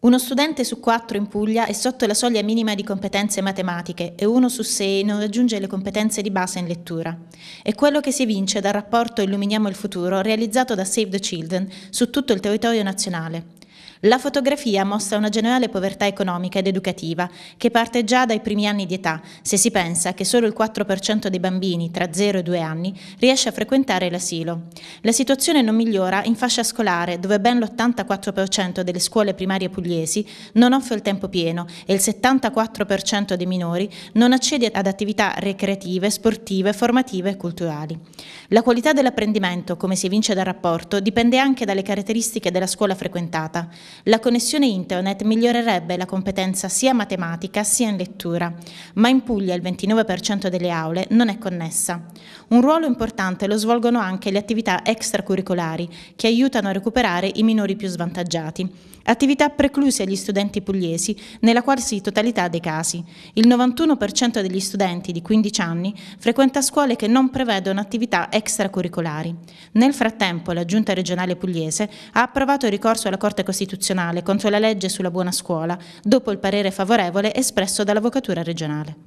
Uno studente su quattro in Puglia è sotto la soglia minima di competenze matematiche e uno su sei non raggiunge le competenze di base in lettura. È quello che si evince dal rapporto Illuminiamo il futuro realizzato da Save the Children su tutto il territorio nazionale. La fotografia mostra una generale povertà economica ed educativa che parte già dai primi anni di età, se si pensa che solo il 4% dei bambini tra 0 e 2 anni riesce a frequentare l'asilo. La situazione non migliora in fascia scolare, dove ben l'84% delle scuole primarie pugliesi non offre il tempo pieno e il 74% dei minori non accede ad attività recreative, sportive, formative e culturali. La qualità dell'apprendimento, come si evince dal rapporto, dipende anche dalle caratteristiche della scuola frequentata. La connessione internet migliorerebbe la competenza sia matematica sia in lettura, ma in Puglia il 29% delle aule non è connessa. Un ruolo importante lo svolgono anche le attività extracurricolari, che aiutano a recuperare i minori più svantaggiati. Attività precluse agli studenti pugliesi, nella quasi totalità dei casi. Il 91% degli studenti di 15 anni frequenta scuole che non prevedono attività extracurricolari. Nel frattempo la Giunta regionale pugliese ha approvato il ricorso alla Corte Costituzionale costituzionale contro la legge sulla buona scuola, dopo il parere favorevole espresso dall'Avvocatura regionale.